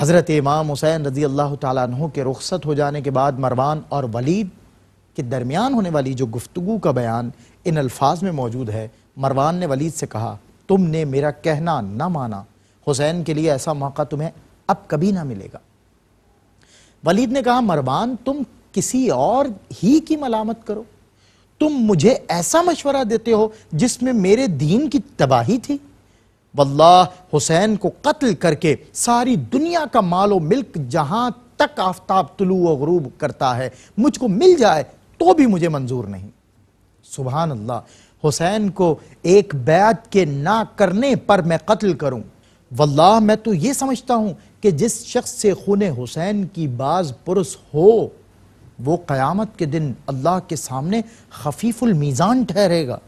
हज़रत इमाम हुसैन रज़ी अल्लाह तु के रुखसत हो जाने के बाद मरवान और वलीद के दरमियान होने वाली जो गुफ्तु का बयान इन अल्फाज में मौजूद है मरवान ने वलीद से कहा तुमने मेरा कहना ना माना हुसैन के लिए ऐसा मौका तुम्हें अब कभी ना मिलेगा वलीद ने कहा मरवान तुम किसी और ही की मलामत करो तुम मुझे ऐसा मशवरा देते हो जिसमें मेरे दीन की तबाही थी वल्लाह हुसैन को कत्ल करके सारी दुनिया का मालो मिल्क जहां तक आफ्ताब तुलू व गरूब करता है मुझको मिल जाए तो भी मुझे मंजूर नहीं सुबह अल्लाह हुसैन को एक बैत के ना करने पर मैं कत्ल करूं वल्लाह मैं तो ये समझता हूं कि जिस शख्स से खून हुसैन की बाज पुरुष हो वो क़यामत के दिन अल्लाह के सामने खफीफुल मीज़ान ठहरेगा